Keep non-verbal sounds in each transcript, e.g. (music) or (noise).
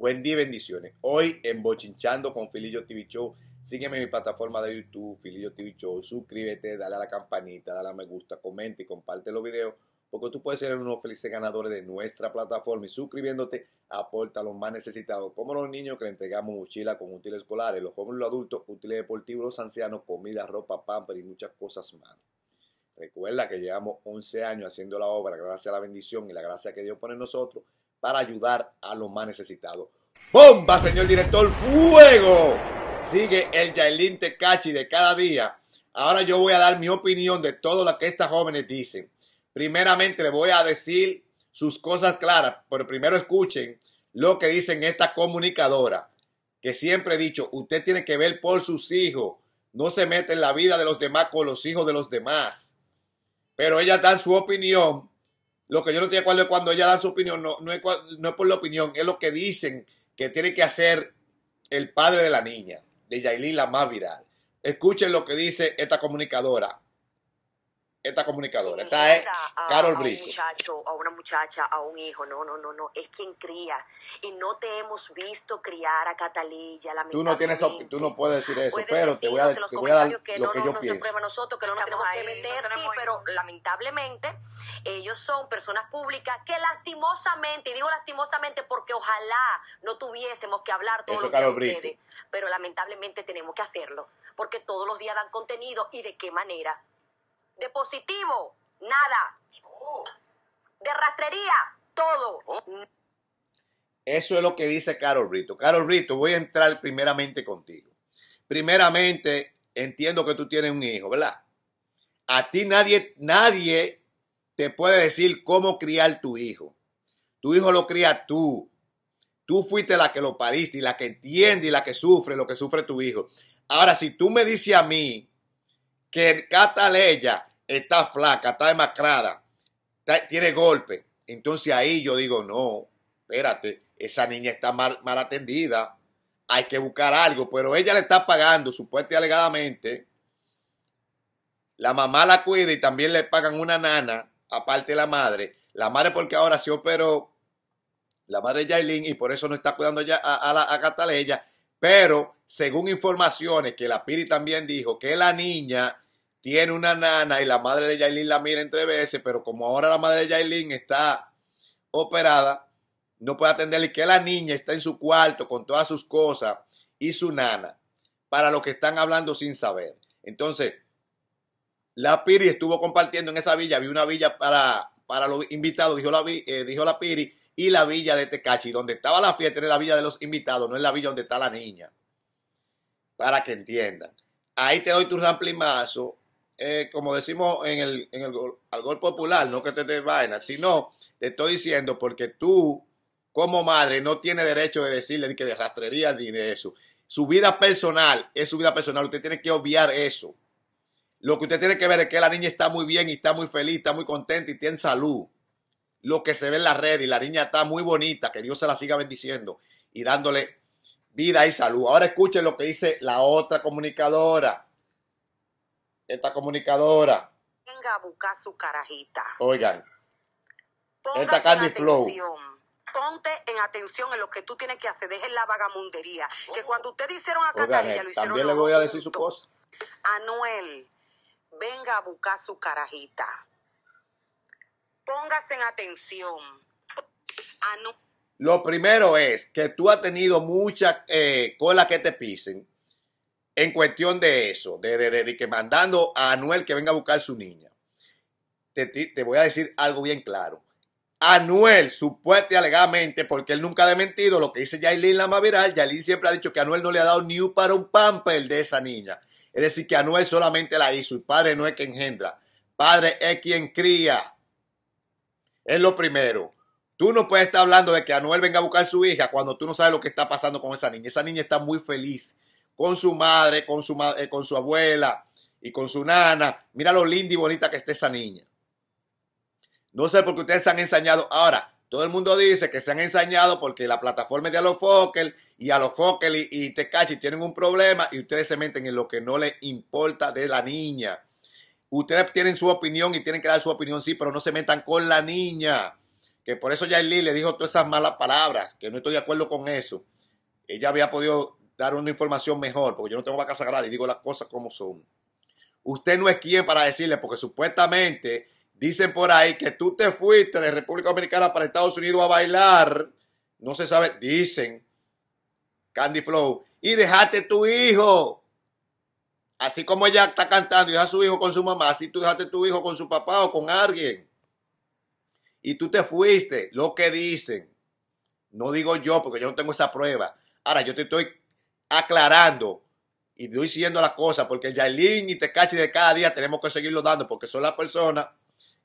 Buen día y bendiciones. Hoy en Bochinchando con Filillo TV Show. Sígueme en mi plataforma de YouTube, Filillo TV Show. Suscríbete, dale a la campanita, dale a me gusta, comenta y comparte los videos. Porque tú puedes ser uno de los felices ganadores de nuestra plataforma y suscribiéndote aporta a los más necesitados, como los niños que le entregamos mochila con útiles escolares, los jóvenes, los adultos, útiles deportivos, los ancianos, comida, ropa, pamper y muchas cosas más. Recuerda que llevamos 11 años haciendo la obra gracias a la bendición y la gracia que Dios pone en nosotros para ayudar a los más necesitados. ¡Bomba, señor director! ¡Fuego! Sigue el Yailin Tecachi de cada día. Ahora yo voy a dar mi opinión de todo lo que estas jóvenes dicen. Primeramente le voy a decir sus cosas claras, pero primero escuchen lo que dicen estas comunicadoras, que siempre he dicho, usted tiene que ver por sus hijos, no se mete en la vida de los demás con los hijos de los demás. Pero ella dan su opinión lo que yo no estoy de acuerdo es cuando ella da su opinión, no, es, no es por la opinión, es lo que dicen que tiene que hacer el padre de la niña, de Yailin, la más viral. Escuchen lo que dice esta comunicadora esta comunicadora. esta es Carol Brito. A un muchacho, a una muchacha, a un hijo. No, no, no, no. Es quien cría. Y no te hemos visto criar a Catalilla. Tú no, tienes, tú no puedes decir eso, pero te voy a, decir dar lo que yo no, pienso. No nosotros, que no tenemos que meter, sí, pero lamentablemente ellos son personas públicas que lastimosamente, y digo lastimosamente porque ojalá no tuviésemos que hablar todo lo que ustedes, pero lamentablemente tenemos que hacerlo porque todos los días dan contenido y de qué manera. De positivo, nada. De rastrería, todo. Eso es lo que dice Carol Rito. Carol Rito, voy a entrar primeramente contigo. Primeramente, entiendo que tú tienes un hijo, ¿verdad? A ti nadie, nadie te puede decir cómo criar tu hijo. Tu hijo lo cría tú. Tú fuiste la que lo pariste y la que entiende y la que sufre lo que sufre tu hijo. Ahora, si tú me dices a mí que Cataleya está flaca, está demacrada, tiene golpe. Entonces ahí yo digo, no, espérate, esa niña está mal, atendida, hay que buscar algo, pero ella le está pagando, supuestamente alegadamente. La mamá la cuida y también le pagan una nana, aparte la madre. La madre porque ahora se operó, la madre Yailin, y por eso no está cuidando ya a, la, Pero según informaciones que la Piri también dijo, que la niña tiene una nana y la madre de Yailin la mira entre veces, pero como ahora la madre de Yailin está operada, no puede atenderle y que la niña está en su cuarto con todas sus cosas y su nana, para lo que están hablando sin saber. Entonces, la Piri estuvo compartiendo en esa villa, vi una villa para, para los invitados, dijo la, eh, dijo la Piri, y la villa de Tecachi, donde estaba la fiesta, era la villa de los invitados, no es la villa donde está la niña. Para que entiendan. Ahí te doy tu ramplimazo eh, como decimos en el, gol popular, no que te dé vaina, sino te estoy diciendo porque tú, como madre, no tienes derecho de decirle que de rastrería ni de eso. Su vida personal es su vida personal, usted tiene que obviar eso. Lo que usted tiene que ver es que la niña está muy bien y está muy feliz, está muy contenta y tiene salud. Lo que se ve en la red y la niña está muy bonita, que Dios se la siga bendiciendo y dándole vida y salud. Ahora escuchen lo que dice la otra comunicadora esta comunicadora. Venga a buscar su carajita. Oigan. esta Candy Flow ponte en atención en lo que tú tienes que hacer, dejen la vagamundería. Que cuando ustedes hicieron a ya lo eh, hicieron. También le voy a decir su cosa. Anuel, venga a buscar su carajita. Póngase en atención. lo primero es que tú has tenido mucha colas eh, cola que te pisen en cuestión de eso, de, de, que mandando a Anuel que venga a buscar su niña. Te, voy a decir algo bien claro. Anuel, supuestamente alegadamente, porque él nunca ha mentido lo que dice Yailin la viral, Yailin siempre ha dicho que Anuel no le ha dado ni un para un pamper de esa niña. Es decir, que Anuel solamente la hizo y padre no es que engendra. Padre es quien cría. Es lo primero. Tú no puedes estar hablando de que Anuel venga a buscar su hija cuando tú no sabes lo que está pasando con esa niña. Esa niña está muy feliz con su madre, con su, eh, con su abuela y con su nana. Mira lo linda y bonita que está esa niña. No sé por qué ustedes se han ensañado. Ahora, todo el mundo dice que se han ensañado porque la plataforma es de Alofokel y Alofokel y, y Tecachi tienen un problema y ustedes se meten en lo que no les importa de la niña. Ustedes tienen su opinión y tienen que dar su opinión, sí, pero no se metan con la niña. Que por eso Lee le dijo todas esas malas palabras, que no estoy de acuerdo con eso. Ella había podido dar una información mejor, porque yo no tengo vaca sagrada y digo las cosas como son. Usted no es quien para decirle, porque supuestamente dicen por ahí que tú te fuiste de República Dominicana para Estados Unidos a bailar, no se sabe, dicen, Candy Flow, y dejaste tu hijo. Así como ella está cantando y deja a su hijo con su mamá, así tú dejaste tu hijo con su papá o con alguien. Y tú te fuiste, lo que dicen. No digo yo, porque yo no tengo esa prueba. Ahora, yo te estoy aclarando y diciendo las cosas, porque Yailin y Tecachi de cada día tenemos que seguirlo dando, porque son las personas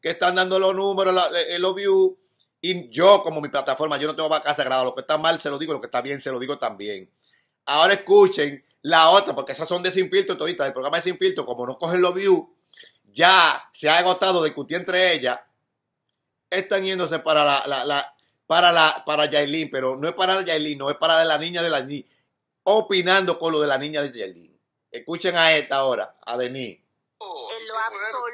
que están dando los números, eh, eh, los views. Y yo, como mi plataforma, yo no tengo vaca sagrada. Lo que está mal se lo digo, lo que está bien se lo digo también. Ahora escuchen la otra, porque esas son de Sin Filtro El programa de Sin Filtro, como no cogen los views, ya se ha agotado discutir entre ellas. Están yéndose para la, para la para Yailin, pero no es para Yailin, no es para la niña de la niña opinando con lo de la niña de Jardín. Escuchen a esta ahora, a Denis. Oh, en lo absoluto.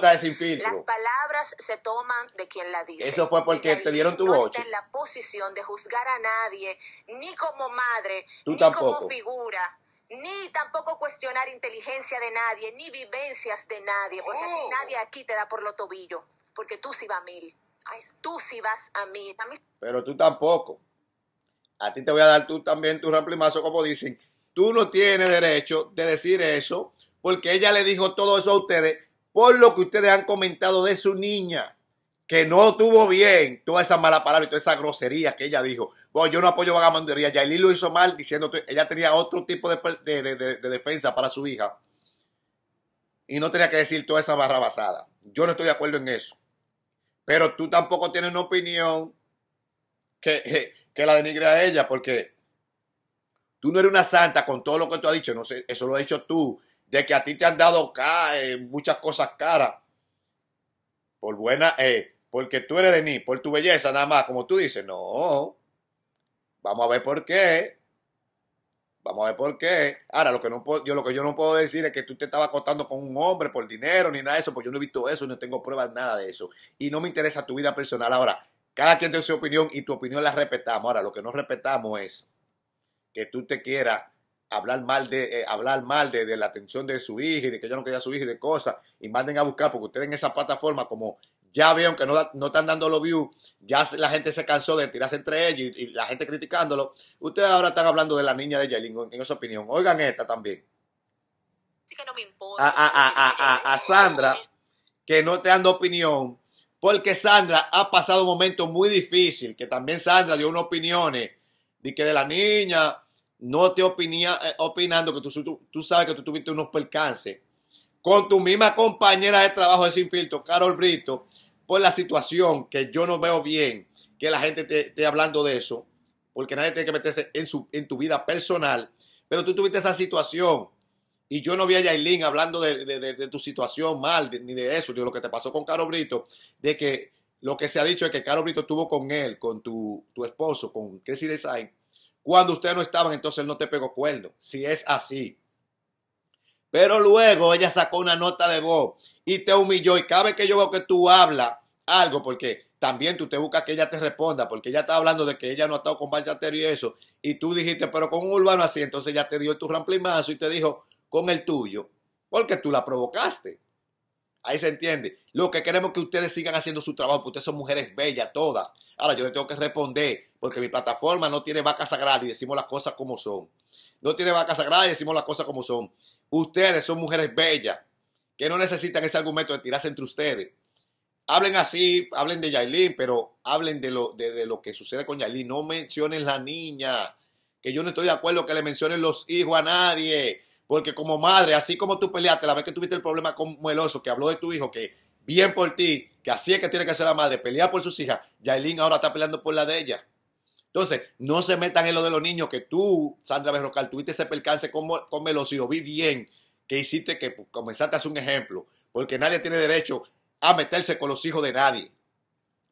Las palabras se toman de quien la dice. Eso fue porque te dieron tu voz. No está en la posición de juzgar a nadie, ni como madre, ni como figura, ni tampoco cuestionar inteligencia de nadie, ni vivencias de nadie, porque oh. nadie aquí te da por lo tobillo, porque tú sí vas a mil. tú sí vas a mí. Pero tú tampoco a ti te voy a dar tú también tu ramplimazo, como dicen. Tú no tienes derecho de decir eso, porque ella le dijo todo eso a ustedes por lo que ustedes han comentado de su niña, que no tuvo bien toda esa mala palabra y toda esa grosería que ella dijo. Bueno, yo no apoyo vagamandería. Yaelí lo hizo mal diciendo que ella tenía otro tipo de, de, defensa para su hija y no tenía que decir toda esa barra basada. Yo no estoy de acuerdo en eso. Pero tú tampoco tienes una opinión que, que la denigre a ella, porque tú no eres una santa con todo lo que tú has dicho, no sé, eso lo has dicho tú, de que a ti te han dado eh, muchas cosas caras, por buena, eh, porque tú eres de mí, por tu belleza nada más, como tú dices, no, vamos a ver por qué, Vamos a ver por qué. Ahora, lo que no yo lo que yo no puedo decir es que tú te estabas acostando con un hombre por dinero ni nada de eso, porque yo no he visto eso, no tengo pruebas nada de eso. Y no me interesa tu vida personal. Ahora, cada quien tiene su opinión y tu opinión la respetamos. Ahora, lo que no respetamos es que tú te quieras hablar mal de eh, hablar mal de, la atención de su hija y de que yo no quería su hija y de cosas y manden a buscar porque ustedes en esa plataforma como ya veo que no, están dando los views, ya la gente se cansó de tirarse entre ellos y, la gente criticándolo. Ustedes ahora están hablando de la niña de Yelin en esa opinión. Oigan esta también. Sí que no me importa. A, Sandra, que no te dando opinión, porque Sandra ha pasado un momento muy difícil, que también Sandra dio unas opiniones de que de la niña no te opinía, eh, opinando que tú, sabes que tú tuviste unos percances con tu misma compañera de trabajo de Sin Filtro, Carol Brito, por la situación que yo no veo bien que la gente te esté hablando de eso, porque nadie tiene que meterse en, su, en tu vida personal, pero tú tuviste esa situación y yo no vi a Yailin hablando de, tu situación mal, ni de eso, de lo que te pasó con Caro Brito, de que lo que se ha dicho es que Caro Brito estuvo con él, con tu, esposo, con si Design, cuando ustedes no estaban, entonces él no te pegó cuerdo, si es así. Pero luego ella sacó una nota de voz y te humilló. Y cada vez que yo veo que tú hablas algo, porque también tú te buscas que ella te responda, porque ella está hablando de que ella no ha estado con ballatero y eso. Y tú dijiste, pero con un urbano así, entonces ya te dio tu ramplimazo y te dijo, con el tuyo porque tú la provocaste. Ahí se entiende. Lo que queremos es que ustedes sigan haciendo su trabajo, porque ustedes son mujeres bellas todas. Ahora yo le tengo que responder, porque mi plataforma no tiene vacas sagradas... y decimos las cosas como son. No tiene vacas sagrada y decimos las cosas como son. Ustedes son mujeres bellas, que no necesitan ese argumento de tirarse entre ustedes. Hablen así, hablen de Yailin, pero hablen de lo, de, lo que sucede con Yailin. No mencionen la niña, que yo no estoy de acuerdo que le mencionen los hijos a nadie porque como madre, así como tú peleaste, la vez que tuviste el problema con Meloso, que habló de tu hijo, que bien por ti, que así es que tiene que ser la madre, pelea por sus hijas, Yailin ahora está peleando por la de ella. Entonces, no se metan en lo de los niños, que tú, Sandra Berrocal, tuviste ese percance con, con Meloso y lo vi bien, que hiciste que comenzaste a hacer un ejemplo, porque nadie tiene derecho a meterse con los hijos de nadie.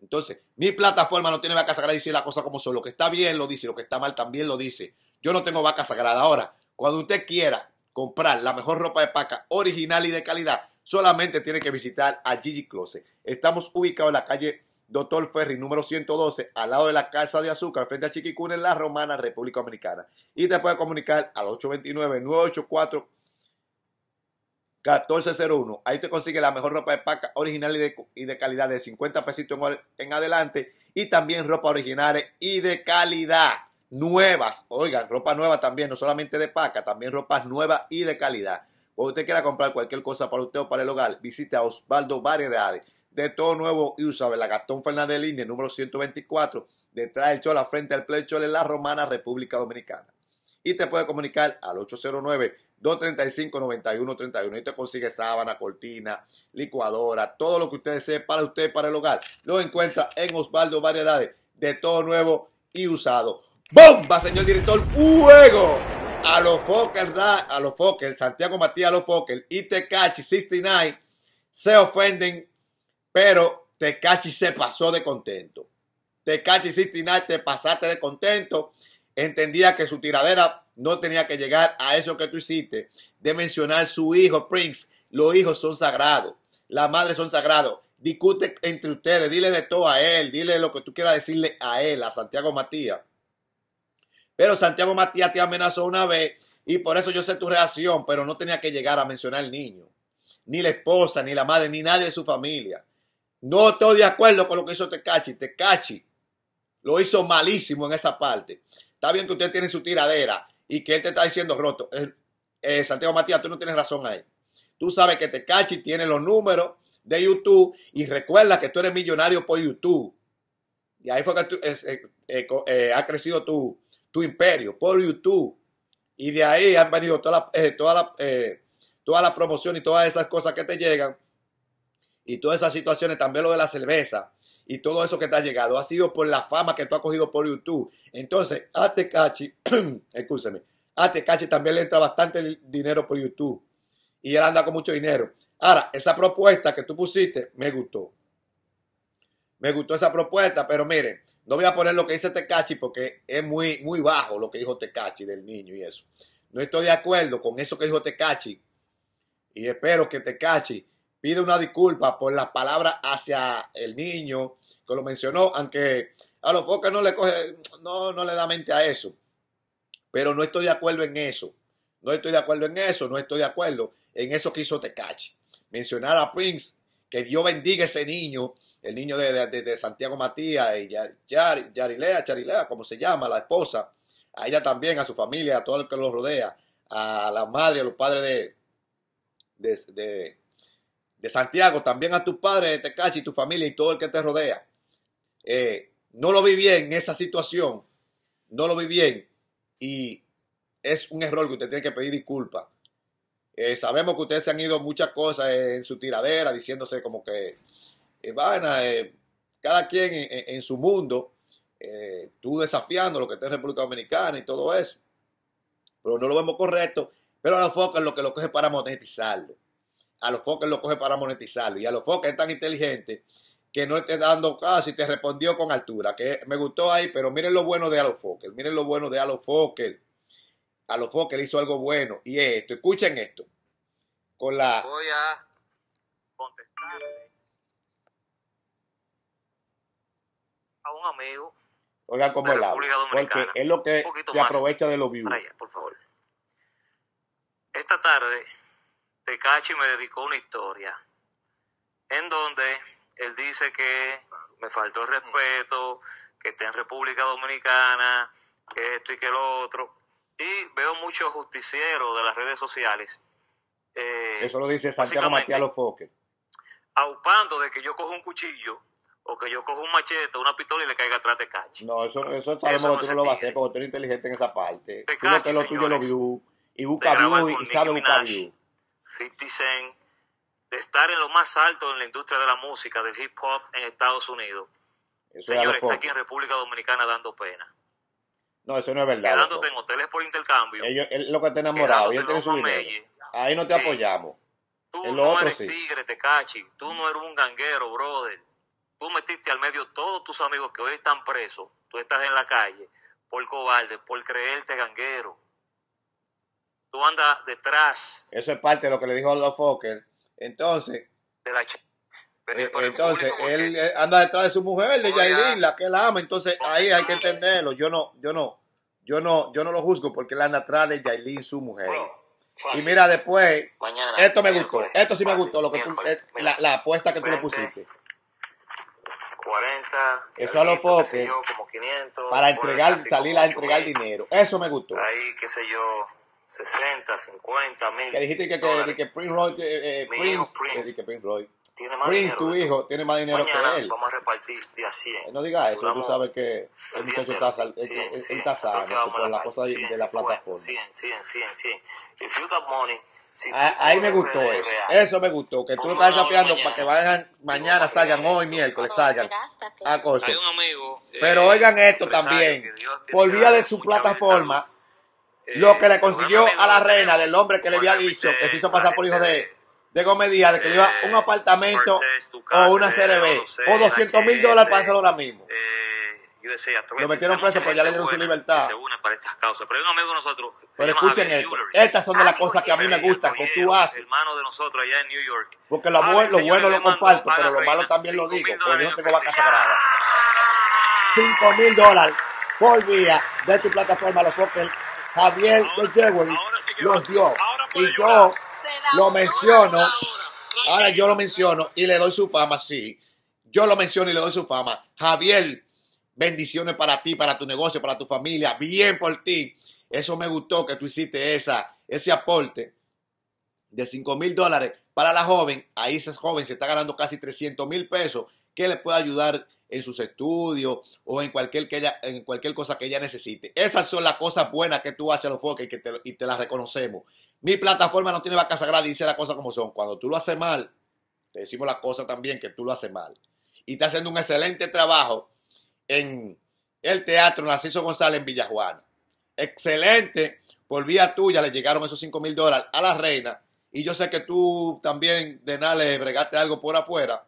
Entonces, mi plataforma no tiene vaca sagrada y decir las cosas como son. Lo que está bien lo dice, lo que está mal también lo dice. Yo no tengo vaca sagrada. Ahora, cuando usted quiera comprar la mejor ropa de paca original y de calidad, solamente tiene que visitar a Gigi Closet. Estamos ubicados en la calle Dr. Ferry, número 112, al lado de la Casa de Azúcar, frente a Chiquicuna, en La Romana, República Dominicana. Y te puedes comunicar al 829-984-1401. Ahí te consigue la mejor ropa de paca original y de, calidad de 50 pesitos en adelante. Y también ropa original y de calidad nuevas. Oigan, ropa nueva también, no solamente de paca, también ropas nuevas y de calidad. Cuando usted quiera comprar cualquier cosa para usted o para el hogar, visite a Osvaldo Variedades. De todo nuevo y usado la Gastón Fernández Línea, número 124, detrás del Chola, frente al plecho de la Romana, República Dominicana. Y te puede comunicar al 809 235-9131. Y te consigue sábana, cortina, licuadora, todo lo que usted desee para usted, para el hogar. Lo encuentra en Osvaldo Variedades, de todo nuevo y usado. ¡Bomba, señor director! ¡Fuego! A los Fokker, a los Santiago Matías, a los Fokker y Tecachi 69 se ofenden, pero Tecachi se pasó de contento. Tecachi 69 te pasaste de contento. Entendía que su tiradera no tenía que llegar a eso que tú hiciste, de mencionar su hijo, Prince. Los hijos son sagrados, las madres son sagrados. Discute entre ustedes, dile de todo a él, dile lo que tú quieras decirle a él, a Santiago Matías. Pero Santiago Matías te amenazó una vez y por eso yo sé tu reacción, pero no tenía que llegar a mencionar al niño, ni la esposa, ni la madre, ni nadie de su familia. No estoy de acuerdo con lo que hizo Tecachi. Tecachi lo hizo malísimo en esa parte. Está bien que usted tiene su tiradera y que él te está diciendo roto. Eh, eh, Santiago Matías, tú no tienes razón ahí. Tú sabes que Tecachi tiene los números de YouTube y recuerda que tú eres millonario por YouTube. Y ahí fue que tú, eh, ha crecido tú tu imperio por YouTube. Y de ahí han venido toda la, eh, toda, la, eh, toda la promoción y todas esas cosas que te llegan. Y todas esas situaciones, también lo de la cerveza y todo eso que te ha llegado. Ha sido por la fama que tú has cogido por YouTube. Entonces, a Tecachi, escúchame, (clears throat) a Tecachi también le entra bastante dinero por YouTube. Y él anda con mucho dinero. Ahora, esa propuesta que tú pusiste me gustó. Me gustó esa propuesta, pero miren, no voy a poner lo que dice Tecachi porque es muy, muy bajo lo que dijo Tecachi del niño y eso. No estoy de acuerdo con eso que dijo Tecachi y espero que Tecachi pida una disculpa por las palabras hacia el niño que lo mencionó, aunque a los pocos no le coge, no, no le da mente a eso. Pero no estoy de acuerdo en eso. No estoy de acuerdo en eso, no estoy de acuerdo en eso que hizo Tecachi. Mencionar a Prince, que Dios bendiga a ese niño el niño de, Santiago Matías, y Yarilea, Charilea, como se llama, la esposa, a ella también, a su familia, a todo el que los rodea, a la madre, a los padres de, de, Santiago, también a tus padres de Tecachi, tu familia y todo el que te rodea. Eh, no lo vi bien esa situación, no lo vi bien y es un error que usted tiene que pedir disculpas. Eh, sabemos que ustedes se han ido muchas cosas en su tiradera, diciéndose como que eh, vaina, eh, cada quien en, su mundo, eh, tú desafiando lo que está en República Dominicana y todo eso. Pero no lo vemos correcto. Pero a los focos lo que lo coge para monetizarlo. A los foques lo coge para monetizarlo. Y a los foques es tan inteligente que no esté dando caso ah, y te respondió con altura. Que me gustó ahí, pero miren lo bueno de a los Focker, Miren lo bueno de a los focas. A los hizo algo bueno. Y esto. Escuchen esto. Con la. Voy a a un amigo. Oigan cómo el porque es lo que se aprovecha de lo views. por favor. Esta tarde, Tecachi me dedicó una historia en donde él dice que me faltó el respeto, que está en República Dominicana, que esto y que lo otro. Y veo muchos justicieros de las redes sociales. Eh, Eso lo dice Santiago Matías Foque. Aupando de que yo cojo un cuchillo o que yo cojo un machete, una pistola y le caiga atrás de cache. No, eso, eso sabemos que tú no lo vas a hacer porque tú eres inteligente en esa parte. tú te lo tuyo lo view y busca view y, sabe buscar view. 50 Cent, de estar en lo más alto en la industria de la música, del hip hop en Estados Unidos. Eso Señor, está aquí en República Dominicana dando pena. No, eso no es verdad. Quedándote en hoteles por intercambio. Ellos, él lo que está enamorado, Ahí no te apoyamos. Tú el no eres sí. tigre, te cachi. Tú no eres un ganguero, brother tú metiste al medio todos tus amigos que hoy están presos, tú estás en la calle por cobarde, por creerte ganguero. Tú andas detrás. Eso es parte de lo que le dijo a los Fokker. Entonces. Eh, entonces, él, eh, anda detrás de su mujer, de Yailin, ah, la que él ama. Entonces, ahí hay que entenderlo. Yo no, yo no, yo no, yo no lo juzgo porque él anda atrás de Yailin, su mujer. y mira después, esto me gustó, esto sí me gustó, lo que eh, la, la apuesta que tú le pusiste. 40. Eso a lo poco. Yo, como 500, para entregar, salir a entregar dinero. Eso me gustó. Ahí, qué sé yo, 60, 50 mil. Que dijiste que, que, que Prince Roy. Eh, eh, Prince, Prince. Eh, que Prince Roy. Tiene más Prince, dinero, tu hijo, tiene más dinero mañana que él. Vamos a repartir de a 100. Eh, no digas eso, tú sabes que el muchacho está, sal, eh, está sano por la cosa de, de la plataforma. 100, 100, 100, 100. If you got money ahí me gustó eso. Eso me gustó. Que tú estás sapeando para que vayan mañana, salgan hoy miércoles, salgan. A cosas. Eh, Pero oigan esto también. Por vía de su plataforma, eh, lo que le consiguió a la reina del hombre que le había dicho que se hizo pasar por hijo de, de Gómez de que le iba un apartamento o una CRB o 200 mil dólares para hacerlo ahora mismo. Lo metieron preso, pero pues ya le dieron su libertad. para estas causas. Pero nosotros. escuchen esto. Estas son de las ah, cosas que a mí me gustan, que tú haces. Porque lo, ah, bueno, lo comparto, pero lo malo también lo digo. Porque yo no tengo vaca sagrada. 5 mil dólares por día de tu plataforma, los Fokker. Javier de los dio. Y yo lo menciono. Ahora yo lo menciono y le doy su fama, sí. Yo lo menciono y le doy su fama. Javier bendiciones para ti, para tu negocio, para tu familia. Bien por ti. Eso me gustó que tú hiciste esa, ese aporte de 5 mil dólares para la joven. Ahí esa joven se está ganando casi 300 mil pesos que le puede ayudar en sus estudios o en cualquier, que ella, en cualquier cosa que ella necesite. Esas son las cosas buenas que tú haces a los foques y, te, las reconocemos. Mi plataforma no tiene vaca sagrada y dice las cosas como son. Cuando tú lo haces mal, te decimos la cosa también que tú lo haces mal. Y está haciendo un excelente trabajo en el Teatro Narciso González en Villajuana. Excelente. Por vía tuya le llegaron esos 5 mil dólares a la reina. Y yo sé que tú también, de nada, le bregaste algo por afuera,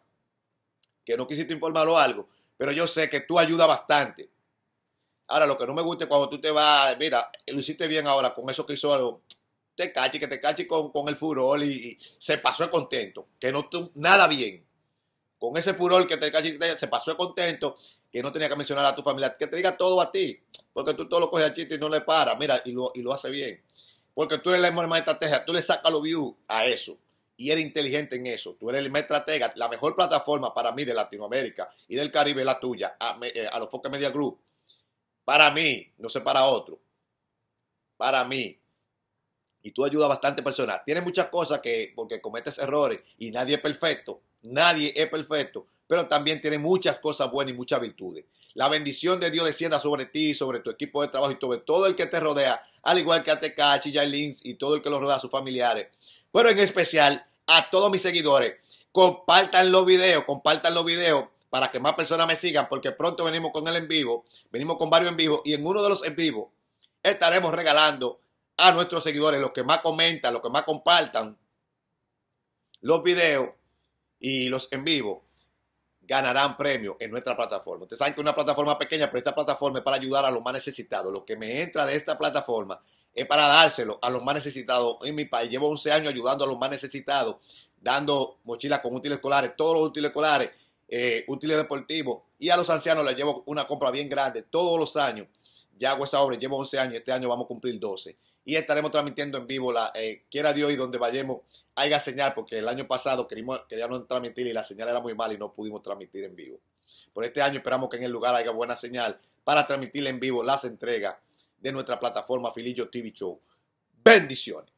que no quisiste informarlo algo, pero yo sé que tú ayudas bastante. Ahora, lo que no me gusta es cuando tú te vas, mira, lo hiciste bien ahora con eso que hizo algo, te cache, que te cache con, con el furor y, se pasó contento, que no nada bien. Con ese furor que te cache, se pasó contento que no tenía que mencionar a tu familia, que te diga todo a ti, porque tú todo lo coges a chiste y no le para mira, y lo, y lo hace bien. Porque tú eres la mejor estrategia, tú le sacas los views a eso. Y eres inteligente en eso. Tú eres el estratega. La mejor plataforma para mí de Latinoamérica y del Caribe es la tuya, a, eh, los Focus Media Group. Para mí, no sé para otro. Para mí. Y tú ayudas bastante personal. Tienes muchas cosas que, porque cometes errores y nadie es perfecto. Nadie es perfecto pero también tiene muchas cosas buenas y muchas virtudes. La bendición de Dios descienda sobre ti, sobre tu equipo de trabajo y sobre todo el que te rodea, al igual que a Tecachi, Yailin y todo el que los rodea, a sus familiares. Pero en especial a todos mis seguidores, compartan los videos, compartan los videos para que más personas me sigan, porque pronto venimos con él en vivo, venimos con varios en vivo y en uno de los en vivo estaremos regalando a nuestros seguidores, los que más comentan, los que más compartan los videos y los en vivo, ganarán premios en nuestra plataforma. Ustedes saben que es una plataforma pequeña, pero esta plataforma es para ayudar a los más necesitados. Lo que me entra de esta plataforma es para dárselo a los más necesitados en mi país. Llevo 11 años ayudando a los más necesitados, dando mochilas con útiles escolares, todos los útiles escolares, eh, útiles deportivos. Y a los ancianos les llevo una compra bien grande todos los años. Ya hago esa obra, llevo 11 años, este año vamos a cumplir 12 y estaremos transmitiendo en vivo, la, eh, quiera Dios y donde vayamos haya señal, porque el año pasado queríamos, queríamos transmitir y la señal era muy mala y no pudimos transmitir en vivo. Por este año esperamos que en el lugar haya buena señal para transmitir en vivo las entregas de nuestra plataforma Filillo TV Show. Bendiciones.